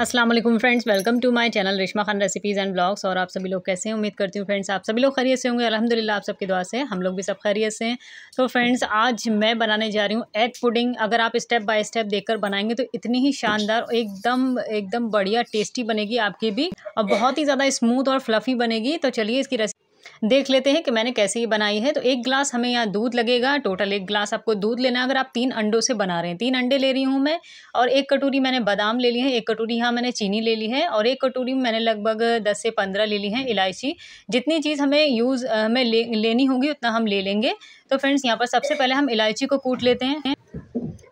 Aslam friends welcome to my channel Rishma Khan recipes and blogs और आप सभी लोग कैसे हैं उम्मीद करती हूँ फ्रेंड्स आप सभी लोग खरीय से होंगे अलहमदिल्ला आप सबके दुआ से हम लोग भी सब खरीय से हैं तो फ्रेंड्स आज मैं बनाने जा रही हूँ एग पुडिंग अगर आप स्टेप बाय स्टेप देखकर बनाएंगे तो इतनी ही शानदार एकदम एकदम बढ़िया टेस्टी बनेगी आपकी भी और बहुत ही ज़्यादा स्मूथ और फ्लफ़ी बनेगी तो चलिए इसकी रेसिपी देख लेते हैं कि मैंने कैसे ये बनाई है तो एक ग्लास हमें यहाँ दूध लगेगा टोटल एक ग्लास आपको दूध लेना है अगर आप तीन अंडों से बना रहे हैं तीन अंडे ले रही हूँ मैं और एक कटोरी मैंने बादाम ले ली है एक कटोरी यहाँ मैंने चीनी ले ली है और एक कटोरी मैंने लगभग दस से पंद्रह ले ली है इलायची जितनी चीज़ हमें यूज़ हमें ले, लेनी होगी उतना हम ले लेंगे तो फ्रेंड्स यहाँ पर सबसे पहले हम इलायची को कूट लेते हैं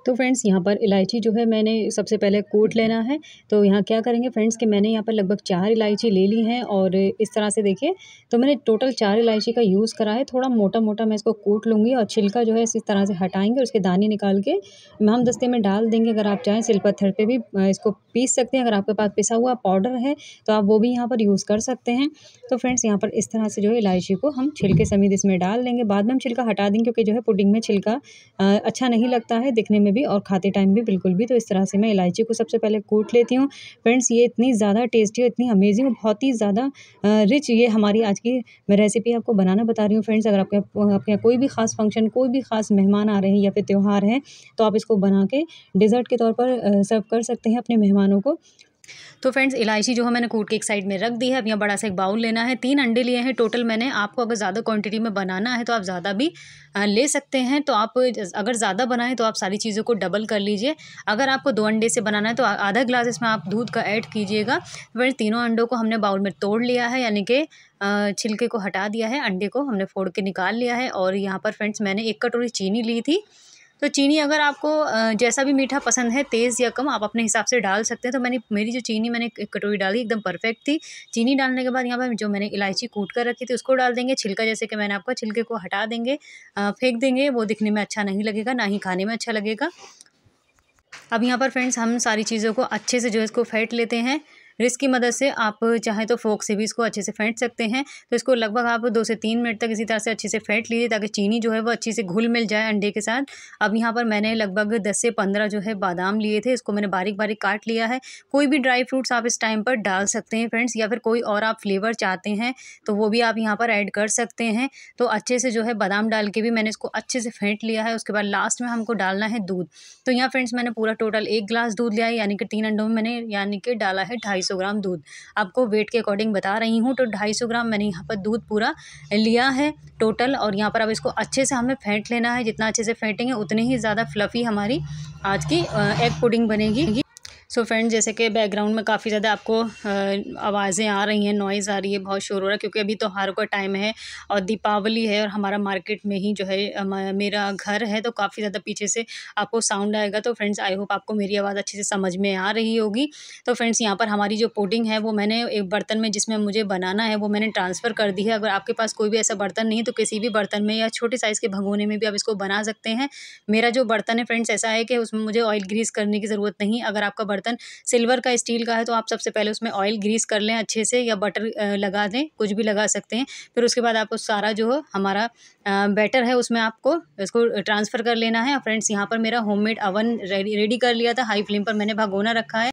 तो फ्रेंड्स यहाँ पर इलायची जो है मैंने सबसे पहले कूट लेना है तो यहाँ क्या करेंगे फ्रेंड्स कि मैंने यहाँ पर लगभग चार इलायची ले ली हैं और इस तरह से देखिए तो मैंने टोटल चार इलायची का यूज़ करा है थोड़ा मोटा मोटा मैं इसको कूट लूँगी और छिलका जो है इस तरह से हटाएंगे और उसके दाने निकाल के हम दस्ते में डाल देंगे अगर आप चाहें सिल पत्थर पर भी इसको पीस सकते हैं अगर आपके पास पिसा हुआ पाउडर है तो आप वो भी यहाँ पर यूज़ कर सकते हैं तो फ्रेंड्स यहाँ पर इस तरह से जो है इलायची को हम छिलके समेत इसमें डाल देंगे बाद में हम छिलका हटा हटा दें क्योंकि जो है पुडिंग में छिलका अच्छा नहीं लगता है दिखने में भी और खाते टाइम भी बिल्कुल भी तो इस तरह से मैं इलायची को सबसे पहले कूट लेती हूँ फ्रेंड्स ये इतनी ज़्यादा टेस्टी और इतनी अमेजिंग बहुत ही ज़्यादा रिच ये हमारी आज की मैं रेसिपी आपको बनाना बता रही हूँ फ्रेंड्स अगर आपके आपके यहाँ कोई भी खास फंक्शन कोई भी खास मेहमान आ रहे हैं या फिर त्यौहार है तो आप इसको बना के डिज़र्ट के तौर पर सर्व कर सकते हैं अपने मेहमानों को तो फ्रेंड्स इलायची जो है मैंने कूट के एक साइड में रख दी है अब यहाँ बड़ा सा एक बाउल लेना है तीन अंडे लिए हैं टोटल मैंने आपको अगर ज़्यादा क्वांटिटी में बनाना है तो आप ज़्यादा भी ले सकते हैं तो आप अगर ज़्यादा बनाएं तो आप सारी चीज़ों को डबल कर लीजिए अगर आपको दो अंडे से बनाना है तो आधा ग्लास इसमें आप दूध का ऐड कीजिएगा तो फिर तीनों अंडों को हमने बाउल में तोड़ लिया है यानी कि छिलके को हटा दिया है अंडे को हमने फोड़ के निकाल लिया है और यहाँ पर फ्रेंड्स मैंने एक कटोरी चीनी ली थी तो चीनी अगर आपको जैसा भी मीठा पसंद है तेज़ या कम आप अपने हिसाब से डाल सकते हैं तो मैंने मेरी जो चीनी मैंने कटोरी डाली एकदम परफेक्ट थी चीनी डालने के बाद यहाँ पर जो मैंने इलायची कूट कर रखी थी उसको डाल देंगे छिलका जैसे कि मैंने आपको छिलके को हटा देंगे फेंक देंगे वो दिखने में अच्छा नहीं लगेगा ना ही खाने में अच्छा लगेगा अब यहाँ पर फ्रेंड्स हम सारी चीज़ों को अच्छे से जो है इसको फेंट लेते हैं रिस्क की मदद से आप चाहे तो फोक से भी इसको अच्छे से फेंट सकते हैं तो इसको लगभग आप दो से तीन मिनट तक इसी तरह से अच्छे से फेंट लीजिए ताकि चीनी जो है वो अच्छे से घुल मिल जाए अंडे के साथ अब यहाँ पर मैंने लगभग दस से पंद्रह जो है बादाम लिए थे इसको मैंने बारीक बारीक काट लिया है कोई भी ड्राई फ्रूट्स आप इस टाइम पर डाल सकते हैं फ्रेंड्स या फिर कोई और आप फ्लेवर चाहते हैं तो वो भी आप यहाँ पर ऐड कर सकते हैं तो अच्छे से जो है बादाम डाल के भी मैंने इसको अच्छे से फेंट लिया है उसके बाद लास्ट में हमको डालना है दूध तो यहाँ फ्रेंड्स मैंने पूरा टोटल एक गिलास दूध लिया है यानी कि तीन अंडों में मैंने यानी कि डाला है ढाई सौ ग्राम दूध आपको वेट के अकॉर्डिंग बता रही हूँ तो ढाई ग्राम मैंने यहाँ पर दूध पूरा लिया है टोटल और यहाँ पर अब इसको अच्छे से हमें फेंट लेना है जितना अच्छे से फेंटेंगे उतनी ही ज़्यादा फ्लफ़ी हमारी आज की एग पुडिंग बनेगी सो so फ्रेंड जैसे कि बैकग्राउंड में काफ़ी ज़्यादा आपको आवाज़ें आ रही हैं नॉइज़ आ रही है बहुत शोर हो रहा है क्योंकि अभी त्योहारों का टाइम है और दीपावली है और हमारा मार्केट में ही जो है मेरा घर है तो काफ़ी ज़्यादा पीछे से आपको साउंड आएगा तो फ्रेंड्स आई होप आपको मेरी आवाज़ अच्छे से समझ में आ रही होगी तो फ्रेंड्स यहाँ पर हमारी जो पोडिंग है वो मैंने एक बर्तन में जिसमें मुझे बनाना है वो मैंने ट्रांसफ़र कर दी है अगर आपके पास कोई भी ऐसा बर्तन नहीं है तो किसी भी बर्तन में या छोटे साइज़ के भगोने में भी आप इसको बना सकते हैं मेरा जो बर्तन है फ्रेंड्स ऐसा है कि उसमें मुझे ऑयल ग्रीस करने की ज़रूरत नहीं अगर आपका बर्तन बर्तन सिल्वर का स्टील का है तो आप सबसे पहले उसमें ऑयल ग्रीस कर लें अच्छे से या बटर लगा दें कुछ भी लगा सकते हैं फिर उसके बाद आपको सारा जो हमारा बैटर है उसमें आपको इसको ट्रांसफ़र कर लेना है फ्रेंड्स यहाँ पर मेरा होममेड अवन रेडी रेडी कर लिया था हाई फ्लेम पर मैंने भगोना रखा है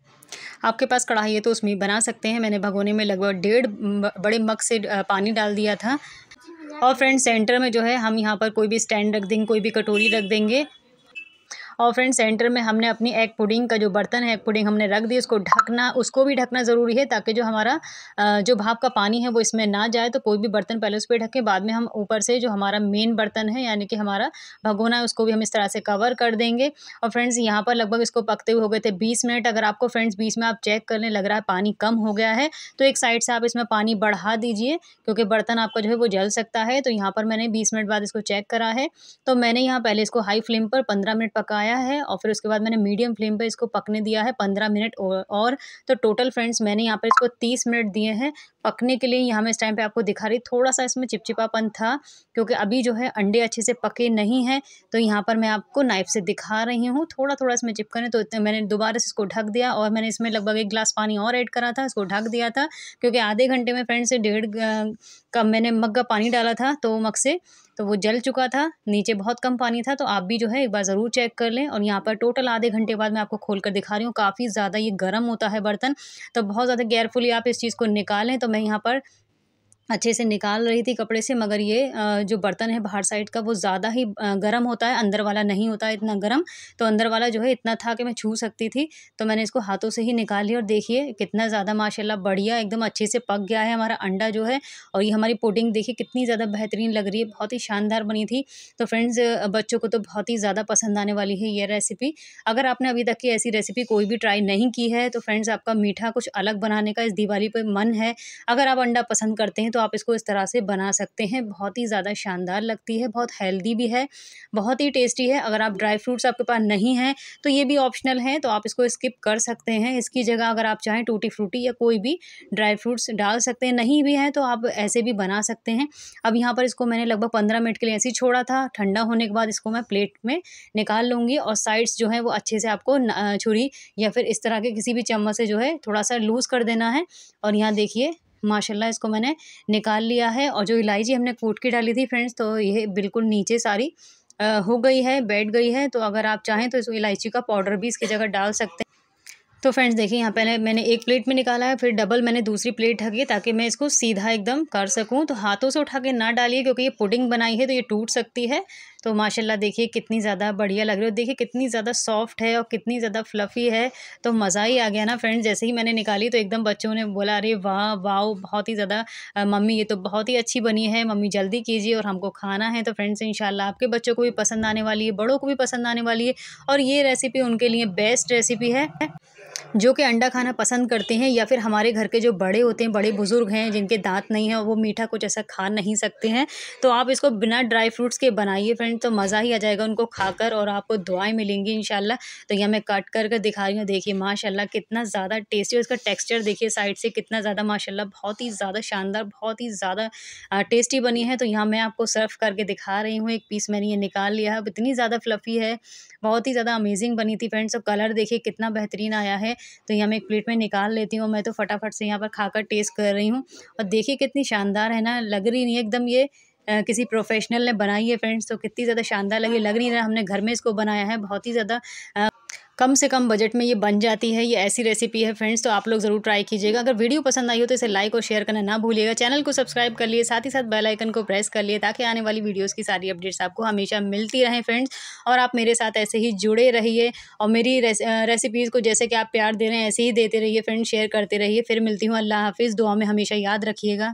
आपके पास कढ़ाई है तो उसमें बना सकते हैं मैंने भगोने में लगभग डेढ़ बड़े मग से पानी डाल दिया था और फ्रेंड्स सेंटर में जो है हम यहाँ पर कोई भी स्टैंड रख देंगे कोई भी कटोरी रख देंगे और फ्रेंड सेंटर में हमने अपनी एग पुडिंग का जो बर्तन है एग पुडिंग हमने रख दी उसको ढकना उसको भी ढकना ज़रूरी है ताकि जो हमारा जो भाप का पानी है वो इसमें ना जाए तो कोई भी बर्तन पहले उस पर ढके बाद में हम ऊपर से जो हमारा मेन बर्तन है यानी कि हमारा भगोना है उसको भी हम इस तरह से कवर कर देंगे और फ्रेंड्स यहाँ पर लगभग इसको पकते हुए हो गए थे बीस मिनट अगर आपको फ्रेंड्स बीस में आप चेक करने लग रहा है पानी कम हो गया है तो एक साइड से आप इसमें पानी बढ़ा दीजिए क्योंकि बर्तन आपका जो है वो जल सकता है तो यहाँ पर मैंने बीस मिनट बाद इसको चेक करा है तो मैंने यहाँ पहले इसको हाई फ्लेम पर पंद्रह मिनट पकाया बनाया है और फिर उसके बाद मैंने मीडियम फ्लेम पर इसको पकने दिया है पंद्रह मिनट और तो टोटल फ्रेंड्स मैंने यहाँ पर इसको तीस मिनट दिए हैं पकने के लिए यहाँ मैं इस टाइम पे आपको दिखा रही थोड़ा सा इसमें चिपचिपापन था क्योंकि अभी जो है अंडे अच्छे से पके नहीं हैं तो यहाँ पर मैं आपको नाइफ से दिखा रही हूँ थोड़ा थोड़ा इसमें चिपकने तो मैंने दोबारा से इसको ढक दिया और मैंने इसमें लगभग एक ग्लास पानी और ऐड करा था इसको ढक दिया था क्योंकि आधे घंटे में फ्रेंड से डेढ़ कम मैंने मग का पानी डाला था तो मग से तो वो जल चुका था नीचे बहुत कम पानी था तो आप भी जो है एक बार ज़रूर चेक कर लें और यहाँ पर टोटल आधे घंटे बाद मैं आपको खोल कर दिखा रही हूँ काफ़ी ज़्यादा ये गर्म होता है बर्तन तो बहुत ज़्यादा केयरफुली आप इस चीज़ को निकालें तो मैं यहाँ पर अच्छे से निकाल रही थी कपड़े से मगर ये जो बर्तन है बाहर साइड का वो ज़्यादा ही गर्म होता है अंदर वाला नहीं होता है इतना गर्म तो अंदर वाला जो है इतना था कि मैं छू सकती थी तो मैंने इसको हाथों से ही निकाली और देखिए कितना ज़्यादा माशाल्लाह बढ़िया एकदम अच्छे से पक गया है हमारा अंडा जो है और ये हमारी पुडिंग देखिए कितनी ज़्यादा बेहतरीन लग रही है बहुत ही शानदार बनी थी तो फ्रेंड्स बच्चों को तो बहुत ही ज़्यादा पसंद आने वाली है ये रेसिपी अगर आपने अभी तक की ऐसी रेसिपी कोई भी ट्राई नहीं की है तो फ्रेंड्स आपका मीठा कुछ अलग बनाने का इस दिवाली पर मन है अगर आप अंडा पसंद करते हैं तो आप इसको इस तरह से बना सकते हैं बहुत ही ज़्यादा शानदार लगती है बहुत हेल्दी भी है बहुत ही टेस्टी है अगर आप ड्राई फ्रूट्स आपके पास नहीं हैं तो ये भी ऑप्शनल है तो आप इसको स्किप कर सकते हैं इसकी जगह अगर आप चाहें टूटी फ्रूटी या कोई भी ड्राई फ्रूट्स डाल सकते हैं नहीं भी हैं तो आप ऐसे भी बना सकते हैं अब यहाँ पर इसको मैंने लगभग पंद्रह मिनट के लिए ऐसे ही छोड़ा था ठंडा होने के बाद इसको मैं प्लेट में निकाल लूँगी और साइड्स जो है वो अच्छे से आपको छुरी या फिर इस तरह के किसी भी चम्मच से जो है थोड़ा सा लूज़ कर देना है और यहाँ देखिए माशाल्लाह इसको मैंने निकाल लिया है और जो इलायची हमने कूट के डाली थी फ्रेंड्स तो ये बिल्कुल नीचे सारी हो गई है बैठ गई है तो अगर आप चाहें तो इस इलायची का पाउडर भी इसकी जगह डाल सकते हैं तो फ्रेंड्स देखिए यहाँ पहले मैंने एक प्लेट में निकाला है फिर डबल मैंने दूसरी प्लेट ढकी ताकि मैं इसको सीधा एकदम कर सकूँ तो हाथों से उठा के ना डालिए क्योंकि ये पुडिंग बनाई है तो ये टूट सकती है तो माशाल्लाह देखिए कितनी ज़्यादा बढ़िया लग रही है और देखिए कितनी ज़्यादा सॉफ्ट है और कितनी ज़्यादा फ्लफ़ी है तो मज़ा ही आ गया ना फ्रेंड्स जैसे ही मैंने निकाली तो एकदम बच्चों ने बोला अरे वाह वाह बहुत ही ज़्यादा मम्मी ये तो बहुत ही अच्छी बनी है मम्मी जल्दी कीजिए और हमको खाना है तो फ्रेंड्स इन आपके बच्चों को भी पसंद आने वाली है बड़ों को भी पसंद आने वाली है और ये रेसिपी उनके लिए बेस्ट रेसिपी है जो कि अंडा खाना पसंद करते हैं या फिर हमारे घर के जो बड़े होते हैं बड़े बुज़ुर्ग हैं जिनके दांत नहीं हैं वो मीठा कुछ ऐसा खा नहीं सकते हैं तो आप इसको बिना ड्राई फ्रूट्स के बनाइए फ्रेंड तो मज़ा ही आ जाएगा उनको खाकर और आपको दुआएँ मिलेंगी इन तो यह मैं कट करके दिखा रही हूँ देखिए माशाला कितना ज़्यादा टेस्टी और इसका टेक्स्चर देखिए साइड से कितना ज़्यादा माशाला बहुत ही ज़्यादा शानदार बहुत ही ज़्यादा टेस्टी बनी है तो यहाँ मैं आपको सर्व करके दिखा रही हूँ एक पीस मैंने ये निकाल लिया है अब इतनी ज़्यादा फ्लफ़ी है बहुत ही ज़्यादा अमेजिंग बनी थी फ्रेंड्स और कलर देखिए कितना बेहतरीन आया है तो यहाँ मैं एक प्लेट में निकाल लेती हूँ मैं तो फटाफट से यहाँ पर खाकर टेस्ट कर रही हूँ और देखिए कितनी शानदार है ना लग रही नहीं एकदम ये आ, किसी प्रोफेशनल ने बनाई है फ्रेंड्स तो कितनी ज़्यादा शानदार लगी लग रही रहा हमने घर में इसको बनाया है बहुत ही ज़्यादा कम से कम बजट में ये बन जाती है ये ऐसी रेसिपी है फ्रेंड्स तो आप लोग ज़रूर ट्राई कीजिएगा अगर वीडियो पसंद आई हो तो इसे लाइक और शेयर करना ना भूलिएगा चैनल को सब्सक्राइब कर लिए साथ ही साथ बेल आइकन को प्रेस कर लिए ताकि आने वाली वीडियोज़ की सारी अपडेट्स आपको हमेशा मिलती रहें फ्रेंड्स और आप मेरे साथ ऐसे ही जुड़े रहिए और मेरी रेसिपीज़ को जैसे कि आप प्यार दे रहे हैं ऐसे ही देते रहिए फ्रेंड्स शेयर करते रहिए फिर मिलती हूँ अल्लाह हाफिज़ दुआ में हमेशा याद रखिएगा